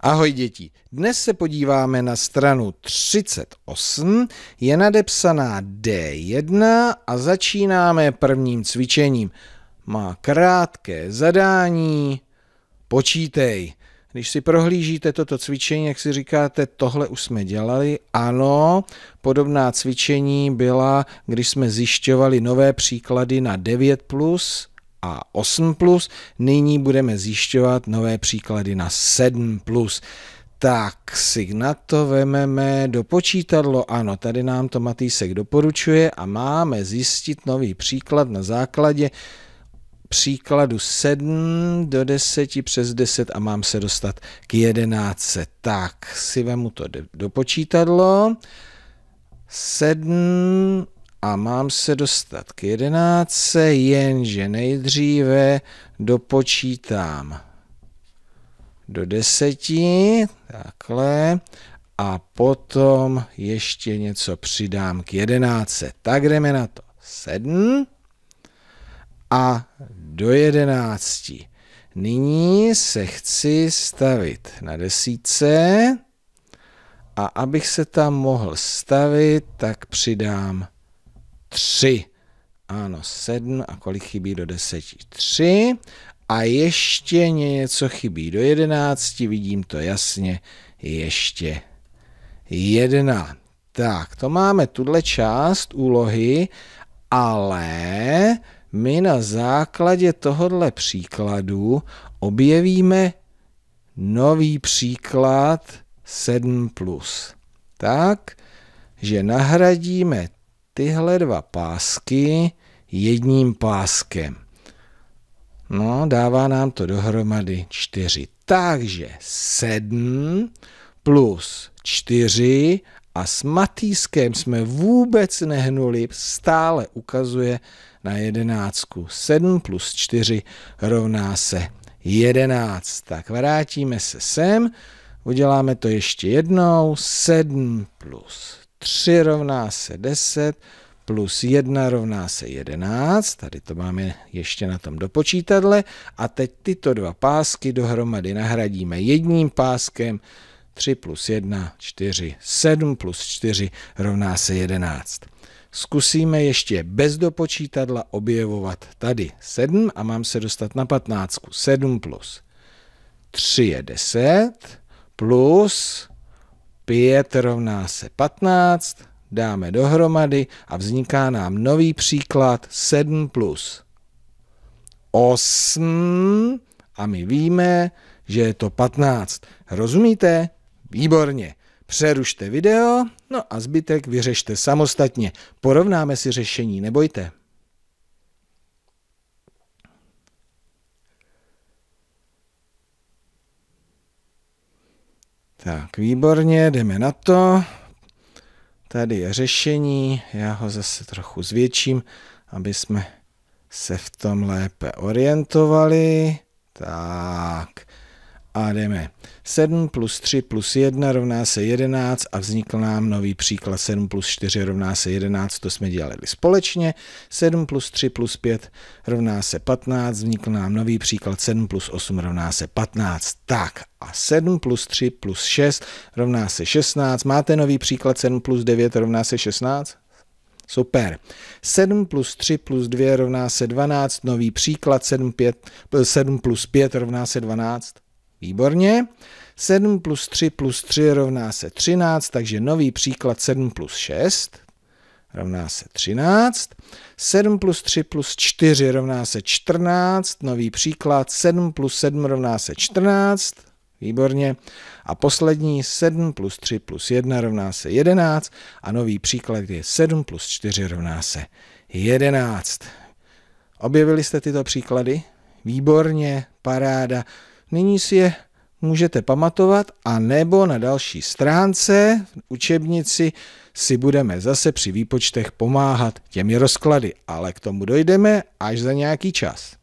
Ahoj děti, dnes se podíváme na stranu 38, je nadepsaná D1 a začínáme prvním cvičením. Má krátké zadání, počítej. Když si prohlížíte toto cvičení, jak si říkáte, tohle už jsme dělali. Ano, podobná cvičení byla, když jsme zjišťovali nové příklady na 9+, plus, a 8 plus. Nyní budeme zjišťovat nové příklady na 7 plus. Tak to vememe do počítadlo, ano, tady nám to Matýsek doporučuje a máme zjistit nový příklad na základě příkladu 7 do 10 přes 10 a mám se dostat k 11. Tak si vemu to do počítadlo. 7 a mám se dostat k jedenáctce, jenže nejdříve dopočítám do deseti, takhle, a potom ještě něco přidám k jedenáctce. Tak jdeme na to. Sedm a do jedenácti. Nyní se chci stavit na desítce a abych se tam mohl stavit, tak přidám Tři, Ano, sedm, a kolik chybí do deseti? Tři, A ještě něco chybí do jedenácti. vidím to jasně, ještě jedna. Tak, to máme tuhle část úlohy, ale my na základě tohohle příkladu objevíme nový příklad 7+. Plus. Tak, že nahradíme tyhle dva pásky jedním páskem. No, dává nám to dohromady 4. Takže 7 plus 4 a s Matýskem jsme vůbec nehnuli, stále ukazuje na jedenáctku. 7 plus 4 rovná se 11. Tak vrátíme se sem, uděláme to ještě jednou. 7 plus 3 rovná se 10, plus 1 rovná se 11, tady to máme ještě na tom dopočítadle, a teď tyto dva pásky dohromady nahradíme jedním páskem, 3 plus 1, 4, 7 plus 4 rovná se 11. Zkusíme ještě bez dopočítadla objevovat tady 7 a mám se dostat na 15. 7 plus 3 je 10 plus 5 rovná se 15, dáme dohromady a vzniká nám nový příklad 7 plus 8 a my víme, že je to 15. Rozumíte? Výborně. Přerušte video, no a zbytek vyřešte samostatně. Porovnáme si řešení, nebojte. Tak, výborně, jdeme na to. Tady je řešení, já ho zase trochu zvětším, aby jsme se v tom lépe orientovali. Tak, a jdeme. 7 plus 3 plus 1 rovná se 11 a vznikl nám nový příklad 7 plus 4 rovná se 11, to jsme dělali společně. 7 plus 3 plus 5 rovná se 15, vznikl nám nový příklad 7 plus 8 rovná se 15. Tak a 7 plus 3 plus 6 rovná se 16. Máte nový příklad 7 plus 9 rovná se 16? Super. 7 plus 3 plus 2 rovná se 12, nový příklad 7, 5, 7 plus 5 rovná se 12. Výborně. 7 plus 3 plus 3 rovná se 13, takže nový příklad 7 plus 6 rovná se 13. 7 plus 3 plus 4 rovná se 14. Nový příklad 7 plus 7 rovná se 14. Výborně. A poslední 7 plus 3 plus 1 rovná se 11. A nový příklad, je 7 plus 4 rovná se 11. Objevili jste tyto příklady? Výborně, paráda. Nyní si je můžete pamatovat a nebo na další stránce v učebnici si budeme zase při výpočtech pomáhat těmi rozklady, ale k tomu dojdeme až za nějaký čas.